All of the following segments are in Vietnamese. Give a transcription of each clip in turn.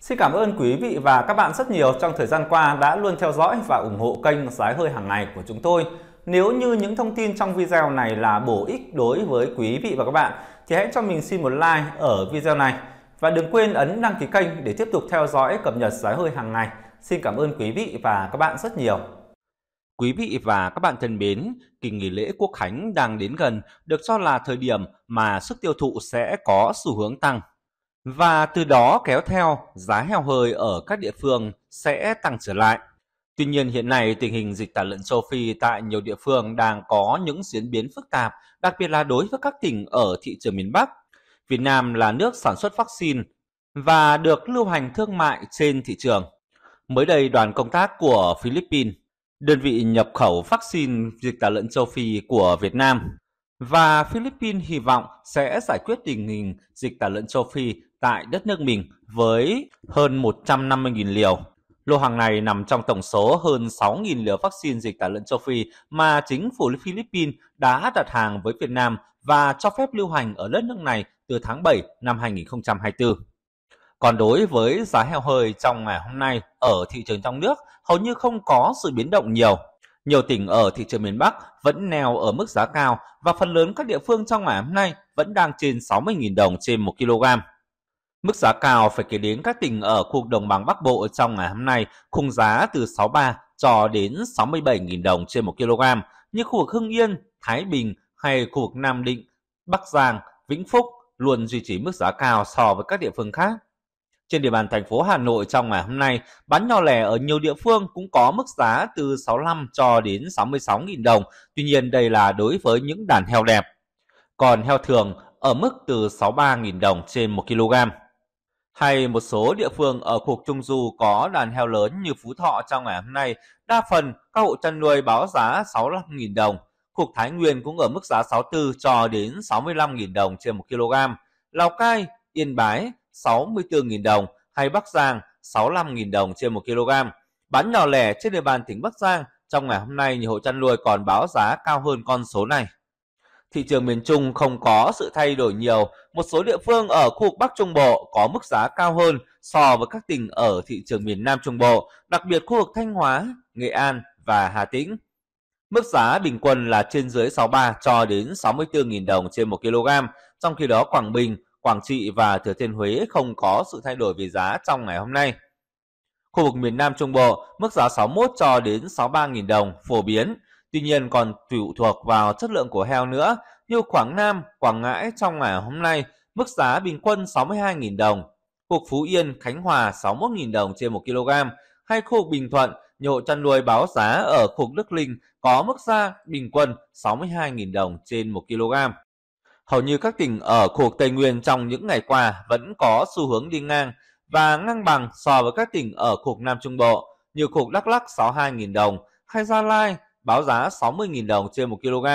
Xin cảm ơn quý vị và các bạn rất nhiều trong thời gian qua đã luôn theo dõi và ủng hộ kênh Giá hơi hàng ngày của chúng tôi. Nếu như những thông tin trong video này là bổ ích đối với quý vị và các bạn thì hãy cho mình xin một like ở video này và đừng quên ấn đăng ký kênh để tiếp tục theo dõi cập nhật giá hơi hàng ngày. Xin cảm ơn quý vị và các bạn rất nhiều. Quý vị và các bạn thân mến, kỳ nghỉ lễ Quốc Khánh đang đến gần được cho là thời điểm mà sức tiêu thụ sẽ có xu hướng tăng và từ đó kéo theo giá heo hơi ở các địa phương sẽ tăng trở lại. Tuy nhiên hiện nay tình hình dịch tả lợn châu Phi tại nhiều địa phương đang có những diễn biến phức tạp, đặc biệt là đối với các tỉnh ở thị trường miền Bắc. Việt Nam là nước sản xuất vaccine và được lưu hành thương mại trên thị trường. Mới đây đoàn công tác của Philippines, đơn vị nhập khẩu vaccine dịch tả lợn châu Phi của Việt Nam và Philippines hy vọng sẽ giải quyết tình hình dịch tả lợn châu Phi tại đất nước mình với hơn 150.000 liều. Lô hàng này nằm trong tổng số hơn 6.000 liều vaccine dịch tả lợn châu Phi mà chính phủ Philippines đã đặt hàng với Việt Nam và cho phép lưu hành ở đất nước này từ tháng 7 năm 2024. Còn đối với giá heo hơi trong ngày hôm nay ở thị trường trong nước, hầu như không có sự biến động nhiều nhiều tỉnh ở thị trường miền Bắc vẫn neo ở mức giá cao và phần lớn các địa phương trong ngày hôm nay vẫn đang trên 60.000 đồng trên 1 kg. Mức giá cao phải kể đến các tỉnh ở khu đồng bằng Bắc Bộ trong ngày hôm nay, khung giá từ 63 cho đến 67.000 đồng trên 1 kg, như khu vực Hưng Yên, Thái Bình hay khu vực Nam Định, Bắc Giang, Vĩnh Phúc luôn duy trì mức giá cao so với các địa phương khác. Trên địa bàn thành phố Hà Nội trong ngày hôm nay, bán nho lẻ ở nhiều địa phương cũng có mức giá từ 65 cho đến 66.000 đồng. Tuy nhiên đây là đối với những đàn heo đẹp. Còn heo thường ở mức từ 63.000 đồng trên 1 kg. Hay một số địa phương ở khu Trung Du có đàn heo lớn như Phú Thọ trong ngày hôm nay, đa phần các hộ chăn nuôi báo giá 65.000 đồng. Khu Thái Nguyên cũng ở mức giá 64 cho đến 65.000 đồng trên 1 kg. Lào Cai, Yên Bái, 64.000 đồng hay Bắc Giang 65.000 đồng trên 1 kg. Bán nhỏ lẻ trên địa bàn tỉnh Bắc Giang trong ngày hôm nay nhiều hộ chăn nuôi còn báo giá cao hơn con số này. Thị trường miền Trung không có sự thay đổi nhiều, một số địa phương ở khu vực Bắc Trung Bộ có mức giá cao hơn so với các tỉnh ở thị trường miền Nam Trung Bộ, đặc biệt khu vực Thanh Hóa, Nghệ An và Hà Tĩnh. Mức giá bình quân là trên dưới 63 cho đến 64.000 đồng trên 1 kg, trong khi đó Quảng Bình Quảng Trị và Thừa Thiên Huế không có sự thay đổi về giá trong ngày hôm nay. Khu vực miền Nam Trung Bộ, mức giá 61 cho đến 63.000 đồng phổ biến, tuy nhiên còn tùy thuộc vào chất lượng của heo nữa, như Quảng Nam, Quảng Ngãi trong ngày hôm nay, mức giá bình quân 62.000 đồng. Khu Phú Yên, Khánh Hòa 61.000 đồng trên 1 kg, hay khu Bình Thuận, nhiều chăn nuôi báo giá ở khu vực Đức Linh có mức giá bình quân 62.000 đồng trên 1 kg hầu như các tỉnh ở khu vực Tây Nguyên trong những ngày qua vẫn có xu hướng đi ngang và ngang bằng so với các tỉnh ở khu vực Nam Trung Bộ như khu vực Đắk Lắk 62.000 đồng hay Gia Lai báo giá 60.000 đồng trên 1 kg.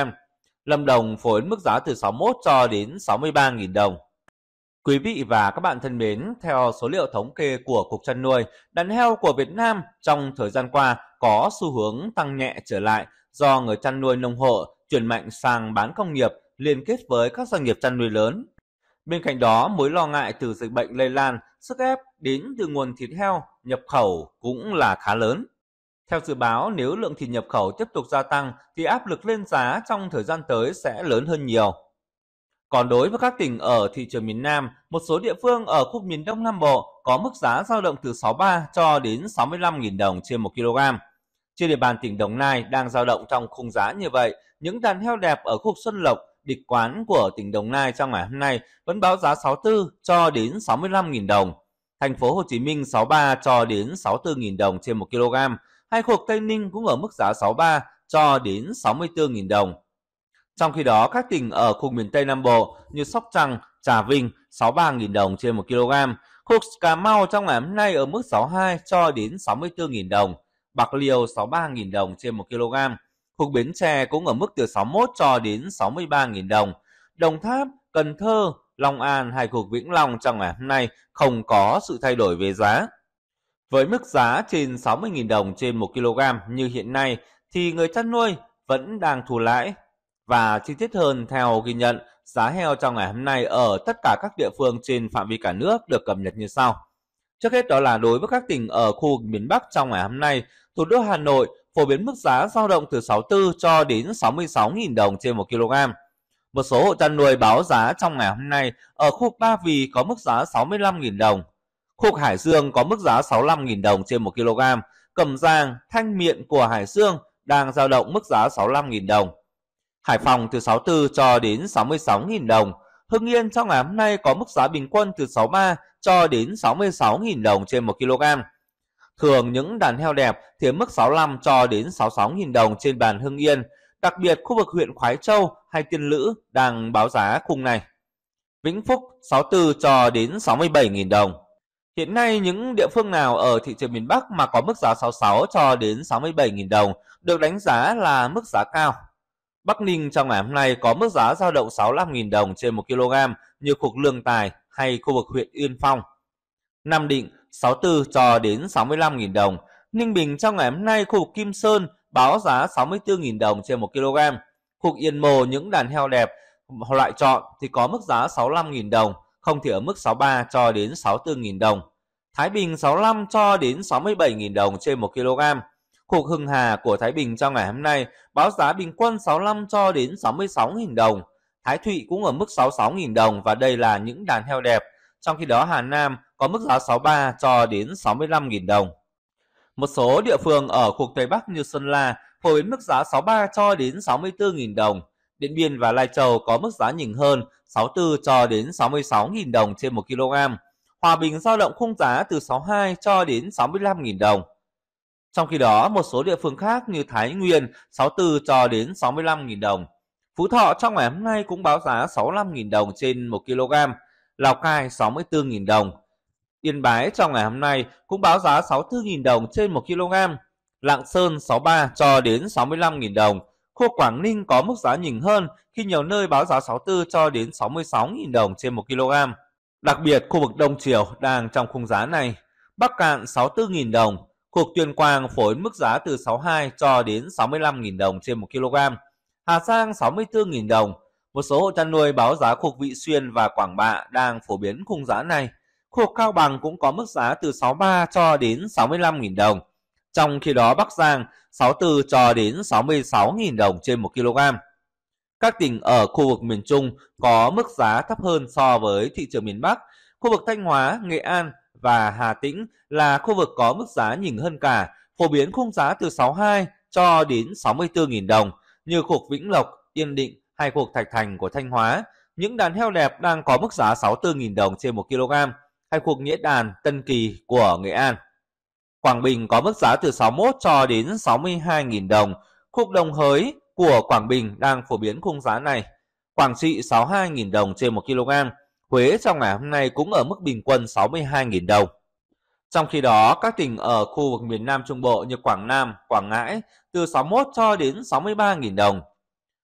Lâm Đồng phổ biến mức giá từ 61 cho đến 63.000 đồng. Quý vị và các bạn thân mến, theo số liệu thống kê của Cục chăn nuôi, đàn heo của Việt Nam trong thời gian qua có xu hướng tăng nhẹ trở lại do người chăn nuôi nông hộ chuyển mạnh sang bán công nghiệp liên kết với các doanh nghiệp chăn nuôi lớn. Bên cạnh đó, mối lo ngại từ dịch bệnh lây lan, sức ép đến từ nguồn thịt heo nhập khẩu cũng là khá lớn. Theo dự báo, nếu lượng thịt nhập khẩu tiếp tục gia tăng thì áp lực lên giá trong thời gian tới sẽ lớn hơn nhiều. Còn đối với các tỉnh ở thị trường miền Nam, một số địa phương ở khu miền Đông Nam Bộ có mức giá dao động từ 63 cho đến 65.000 đồng trên 1 kg. Trên địa bàn tỉnh Đồng Nai đang dao động trong khung giá như vậy, những đàn heo đẹp ở khu Xuân Lộc địch quán của tỉnh Đồng Nai trong ngày hôm nay vẫn báo giá 64 cho đến 65.000 đồng. Thành phố Hồ Chí Minh 63 cho đến 64.000 đồng trên 1 kg. Hai khu vực Tây Ninh cũng ở mức giá 63 cho đến 64.000 đồng. Trong khi đó, các tỉnh ở khu miền Tây Nam Bộ như Sóc Trăng, Trà Vinh 63.000 đồng trên 1 kg. Khu vực Cà Mau trong ngày hôm nay ở mức 62 cho đến 64.000 đồng. Bạc Liêu 63.000 đồng trên 1 kg. Khúc Bến Tre cũng ở mức từ 61 cho đến 63.000 đồng. Đồng Tháp, Cần Thơ, Long An hay khu Vĩnh Long trong ngày hôm nay không có sự thay đổi về giá. Với mức giá trên 60.000 đồng trên 1 kg như hiện nay thì người chăn nuôi vẫn đang thu lãi. Và chi tiết hơn theo ghi nhận, giá heo trong ngày hôm nay ở tất cả các địa phương trên phạm vi cả nước được cập nhật như sau. Trước hết đó là đối với các tỉnh ở khu vực miền Bắc trong ngày hôm nay, thủ đô Hà Nội phổ biến mức giá dao động từ 64 cho đến 66.000 đồng trên 1 kg. Một số hộ chăn nuôi báo giá trong ngày hôm nay ở khu Ba Vì có mức giá 65.000 đồng, khu Hải Dương có mức giá 65.000 đồng trên 1 kg, Cẩm Giang, Thanh Miện của Hải Dương đang dao động mức giá 65.000 đồng. Hải Phòng từ 64 cho đến 66.000 đồng, Hưng Yên trong ngày hôm nay có mức giá bình quân từ 63 cho đến 66.000 đồng trên 1 kg. Thường những đàn heo đẹp thì mức 65 cho đến 66.000 đồng trên bàn Hưng Yên. Đặc biệt khu vực huyện Khoái Châu hay Tiên Lữ đang báo giá khung này. Vĩnh Phúc 64 cho đến 67.000 đồng. Hiện nay những địa phương nào ở thị trường miền Bắc mà có mức giá 66 cho đến 67.000 đồng được đánh giá là mức giá cao. Bắc Ninh trong ngày hôm nay có mức giá giao động 65.000 đồng trên 1 kg như khu vực Lương Tài hay khu vực huyện Yên Phong. Nam Định 64 cho đến 65.000 đồng. Ninh Bình trong ngày hôm nay khu Kim Sơn báo giá 64.000 đồng trên 1 kg. Khu Yên Mô những đàn heo đẹp loại chọn thì có mức giá 65.000 đồng, không thì ở mức 63 cho đến 64.000 đồng. Thái Bình 65 cho đến 67.000 đồng trên 1 kg. Khu Hưng Hà của Thái Bình trong ngày hôm nay báo giá bình quân 65 cho đến 66.000 đồng. Thái Thụy cũng ở mức 66.000 đồng và đây là những đàn heo đẹp. Trong khi đó Hà Nam có mức giá 63 cho đến 65.000 đồng. Một số địa phương ở khu Tây Bắc như Sơn La phổ biến mức giá 63 cho đến 64.000 đồng. Điện Biên và Lai Châu có mức giá nhỉnh hơn 64 cho đến 66.000 đồng trên 1 kg. Hòa Bình giao động khung giá từ 62 cho đến 65.000 đồng. Trong khi đó, một số địa phương khác như Thái Nguyên 64 cho đến 65.000 đồng. Phú Thọ trong ngày hôm nay cũng báo giá 65.000 đồng trên 1 kg, Lào Cai 64.000 đồng, Yên Bái trong ngày hôm nay cũng báo giá 64.000 đồng trên 1 kg, Lạng Sơn 63 cho đến 65.000 đồng. Khu Quảng Ninh có mức giá nhỉnh hơn khi nhiều nơi báo giá 64 cho đến 66.000 đồng trên 1 kg. Đặc biệt khu vực Đông Triều đang trong khung giá này. Bắc Cạn 64.000 đồng, Cuộc vực Tuyên Quang phối mức giá từ 62 cho đến 65.000 đồng trên 1 kg. Hà Giang 64.000 đồng, một số hộ chăn nuôi báo giá khu Vị Xuyên và Quảng Bạ đang phổ biến khung giá này. Khu Cao Bằng cũng có mức giá từ 63 cho đến 65.000 đồng. Trong khi đó Bắc Giang 64 cho đến 66.000 đồng trên 1 kg. Các tỉnh ở khu vực miền Trung có mức giá thấp hơn so với thị trường miền Bắc. Khu vực Thanh Hóa, Nghệ An và Hà Tĩnh là khu vực có mức giá nhỉnh hơn cả, phổ biến khung giá từ 62 cho đến 64.000 đồng như khu Vĩnh Lộc, Yên Định hay khu Thạch Thành của Thanh Hóa. Những đàn heo đẹp đang có mức giá 64.000 đồng trên 1 kg hay cuộc nghĩa đàn Tân Kỳ của Nghệ An. Quảng Bình có mức giá từ 61 cho đến 62.000 đồng. Khúc đồng hới của Quảng Bình đang phổ biến khung giá này. Quảng Trị 62.000 đồng trên 1 kg. Huế trong ngày hôm nay cũng ở mức bình quân 62.000 đồng. Trong khi đó, các tỉnh ở khu vực miền Nam Trung Bộ như Quảng Nam, Quảng Ngãi từ 61 cho đến 63.000 đồng.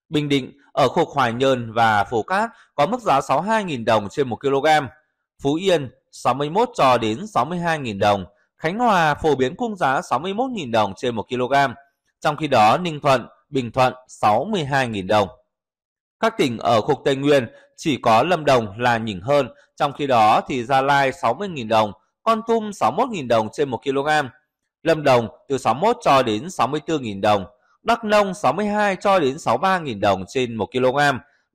Bình Định ở khu Hoài Nhơn và Phú Cát có mức giá 62.000 đồng trên 1 kg. Phú Yên 61 cho đến 62.000 đồng. Khánh Hòa phổ biến khung giá 61.000 đồng trên 1 kg. Trong khi đó, Ninh Thuận, Bình Thuận 62.000 đồng. Các tỉnh ở khu Tây Nguyên chỉ có Lâm Đồng là nhỉnh hơn, trong khi đó thì Gia Lai 60.000 đồng, Con Tum 61.000 đồng trên 1 kg. Lâm Đồng từ 61 cho đến 64.000 đồng, Đắk Nông 62 cho đến 63.000 đồng trên 1 kg,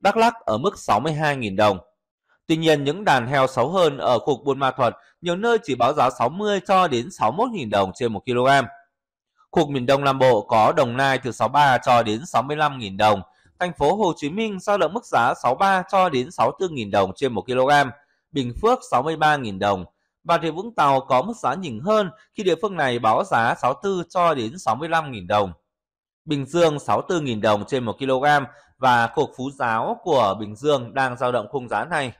Đắk lắc ở mức 62.000 đồng. Tuy nhiên, những đàn heo xấu hơn ở khu vực Buôn Ma Thuật nhiều nơi chỉ báo giá 60 cho đến 61.000 đồng trên 1 kg. Khu miền Đông Nam Bộ có Đồng Nai từ 63 cho đến 65.000 đồng, thành phố Hồ Chí Minh giao động mức giá 63 cho đến 64.000 đồng trên 1 kg, Bình Phước 63.000 đồng. Bà Rịa Vũng Tàu có mức giá nhỉnh hơn khi địa phương này báo giá 64 cho đến 65.000 đồng. Bình Dương 64.000 đồng trên 1 kg và cục phú giáo của Bình Dương đang giao động khung giá này.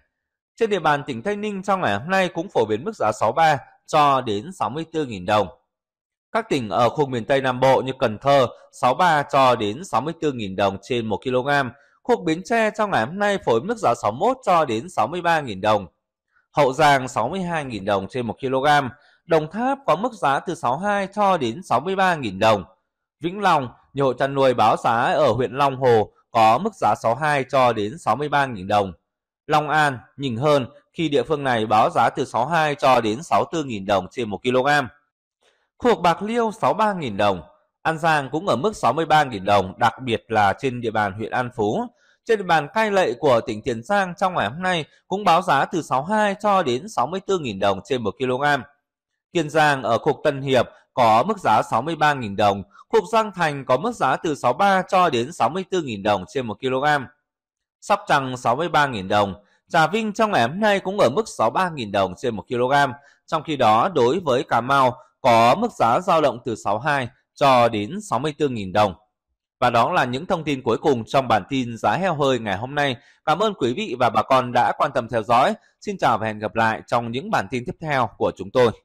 Trên địa bàn tỉnh Tây Ninh trong ngày hôm nay cũng phổ biến mức giá 63 cho đến 64.000 đồng. Các tỉnh ở khu miền Tây Nam Bộ như Cần Thơ 63 cho đến 64.000 đồng trên 1 kg. Khu Bến Tre trong ngày hôm nay phổ biến mức giá 61 cho đến 63.000 đồng. Hậu Giang 62.000 đồng trên 1 kg. Đồng Tháp có mức giá từ 62 cho đến 63.000 đồng. Vĩnh Long, nhiều chăn nuôi báo giá ở huyện Long Hồ có mức giá 62 cho đến 63.000 đồng. Long An nhỉnh hơn khi địa phương này báo giá từ 62 cho đến 64.000 đồng trên 1 kg. Khu vực Bạc Liêu 63.000 đồng, An Giang cũng ở mức 63.000 đồng, đặc biệt là trên địa bàn huyện An Phú. Trên địa bàn cai lệ của tỉnh Tiền Giang trong ngày hôm nay cũng báo giá từ 62 cho đến 64.000 đồng trên 1 kg. Kiên Giang ở khu Tân Hiệp có mức giá 63.000 đồng, khu Giang Thành có mức giá từ 63 cho đến 64.000 đồng trên 1 kg. Sóc Trăng 63.000 đồng, Trà Vinh trong ngày hôm nay cũng ở mức 63.000 đồng trên 1 kg. Trong khi đó, đối với Cà Mau có mức giá giao động từ 62 cho đến 64.000 đồng. Và đó là những thông tin cuối cùng trong bản tin giá heo hơi ngày hôm nay. Cảm ơn quý vị và bà con đã quan tâm theo dõi. Xin chào và hẹn gặp lại trong những bản tin tiếp theo của chúng tôi.